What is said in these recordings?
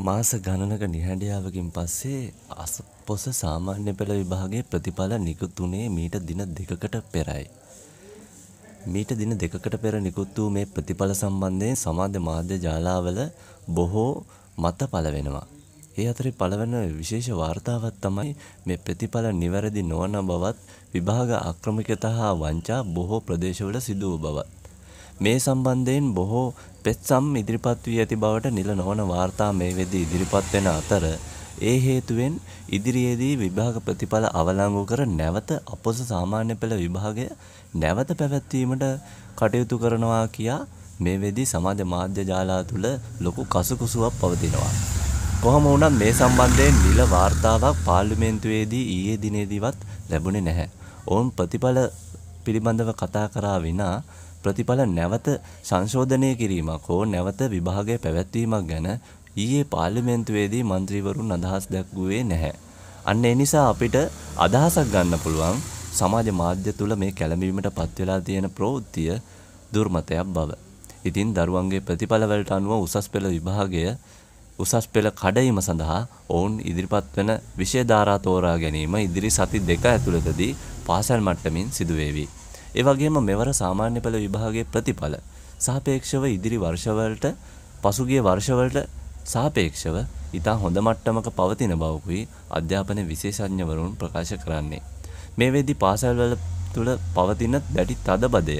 මාස ගණනක නිහඬයාවකින් පස්සේ අස්පොස සාමාන්‍ය පෙළ විභාගයේ ප්‍රතිඵල නිකුත් වුණේ මීට දින දෙකකට පෙරයි. මීට දින දෙකකට පෙර නිකුත් වූ මේ ප්‍රතිඵල සම්බන්ධයෙන් සමාජ මාධ්‍ය ජාලාවල බොහෝ මත පළවෙනවා. ඒ අතරේ පළවන විශේෂ වාර්තාවක් තමයි මේ ප්‍රතිඵල නිවැරදි නොවන බවත් විභාග අක්‍රමිකතා හා වංචා බොහෝ ප්‍රදේශවල සිදුව බවත්. මේ සම්බන්ධයෙන් බොහෝ පෙත්සම් ඉදිරිපත් වී ඇති බවට නිල නොවන වාර්තා මේ වෙදී ඉදිරිපත් වෙන අතර ඒ හේතුවෙන් ඉදිරියේදී විභාග ප්‍රතිඵල අවලංගු කර නැවත අපොස සාමාන්‍ය පෙළ විභාගය නැවත පැවැත්වීමට කටයුතු කරනවා කියා මේ වෙදී සමාජ මාධ්‍ය ජාලා තුළ ලොකු කසුකුසුවක් පවතිනවා. කොහොම වුණත් මේ සම්බන්ධයෙන් නිල වාර්තාවක් පාර්ලිමේන්තුවේදී ඊයේ දිනේදීවත් ලැබුණේ නැහැ. ඔවුන් ප්‍රතිඵල පිළිබඳව කතා කරා විනා ප්‍රතිඵල නැවත සංශෝධනය කිරීමක් හෝ නැවත විභාගය පැවැත්වීමක් ගැන ඊයේ පාර්ලිමේන්තුවේදී මන්ත්‍රීවරුන් අදහස් දැක්වුවේ නැහැ. අන්න ඒ නිසා අපිට අදහසක් ගන්න පුළුවන් සමාජ මාධ්‍ය තුළ මේ කැළඹීමට පත්වෙලා තියෙන ප්‍රවෘත්තිය දුර්මතයක් බව. ඉතින් දරුවන්ගේ ප්‍රතිඵලවලට අනුව උසස් පෙළ විභාගය උසස් පෙළ කඩයිම සඳහා ඔවුන් ඉදිරිපත් වන විෂය ධාරා තෝරා ගැනීම ඉදිරි සති දෙක ඇතුළතදී පාසල් මට්ටමින් සිදුවේවි. ඒවගේම මෙවර සාමාන්‍ය පෙළ විභාගේ ප්‍රතිඵල සාපේක්ෂව ඉදිරි වර්ෂවලට පසුගිය වර්ෂවලට සාපේක්ෂව ඉතා හොඳ මට්ටමක පවතින බවකුයි අධ්‍යාපන විශේෂඥවරුන් ප්‍රකාශ කරන්නේ. මේ වෙද්දි පාසල්වල තුළ පවතින දැඩි තදබදය.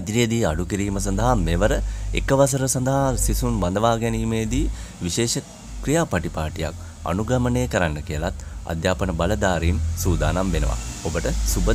ඉදිරියේදී අඩු කිරීම සඳහා මෙවර එක වසර සඳහා සිසුන් බඳවා ගැනීමේදී විශේෂ ක්‍රියාපටිපාටියක් අනුගමනය කරන්න කියලත් අධ්‍යාපන බලධාරීන් සූදානම් වෙනවා. ඔබට සුබ